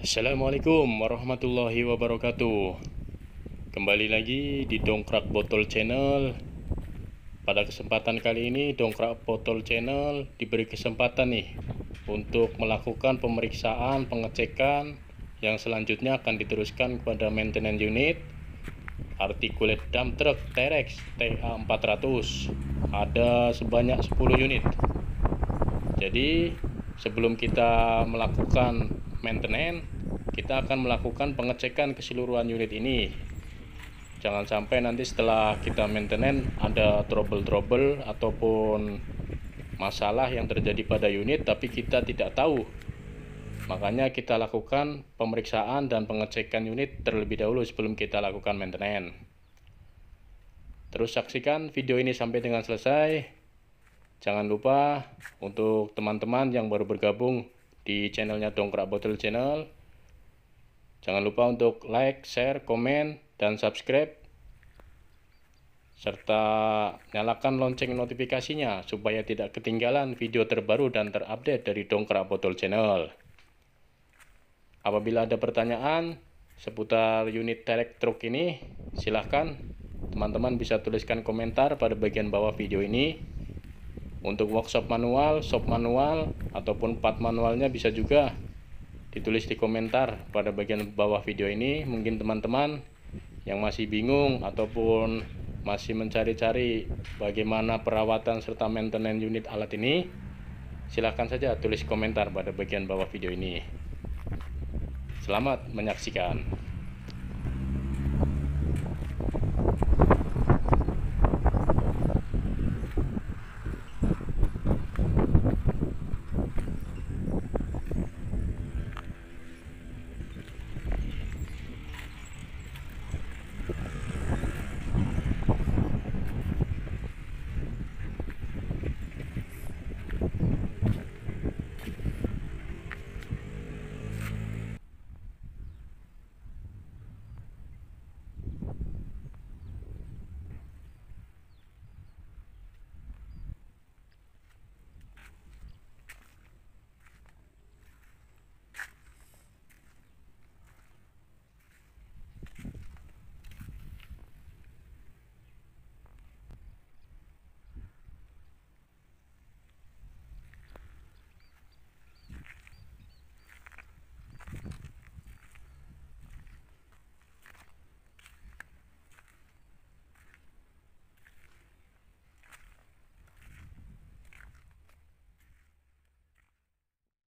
Assalamualaikum warahmatullahi wabarakatuh Kembali lagi di Dongkrak Botol Channel Pada kesempatan kali ini Dongkrak Botol Channel diberi kesempatan nih Untuk melakukan pemeriksaan pengecekan Yang selanjutnya akan diteruskan kepada maintenance unit Articulate dump truck Terex TA400 Ada sebanyak 10 unit Jadi sebelum kita melakukan maintenance kita akan melakukan pengecekan keseluruhan unit ini jangan sampai nanti setelah kita maintenance ada trouble-trouble ataupun masalah yang terjadi pada unit tapi kita tidak tahu makanya kita lakukan pemeriksaan dan pengecekan unit terlebih dahulu sebelum kita lakukan maintenance terus saksikan video ini sampai dengan selesai Jangan lupa untuk teman-teman yang baru bergabung di channelnya Dongkrak Botol Channel, jangan lupa untuk like, share, komen, dan subscribe serta nyalakan lonceng notifikasinya supaya tidak ketinggalan video terbaru dan terupdate dari Dongkrak Botol Channel. Apabila ada pertanyaan seputar unit Terek truk ini, silahkan teman-teman bisa tuliskan komentar pada bagian bawah video ini. Untuk workshop manual, shop manual, ataupun part manualnya bisa juga ditulis di komentar pada bagian bawah video ini. Mungkin teman-teman yang masih bingung ataupun masih mencari-cari bagaimana perawatan serta maintenance unit alat ini, silahkan saja tulis komentar pada bagian bawah video ini. Selamat menyaksikan.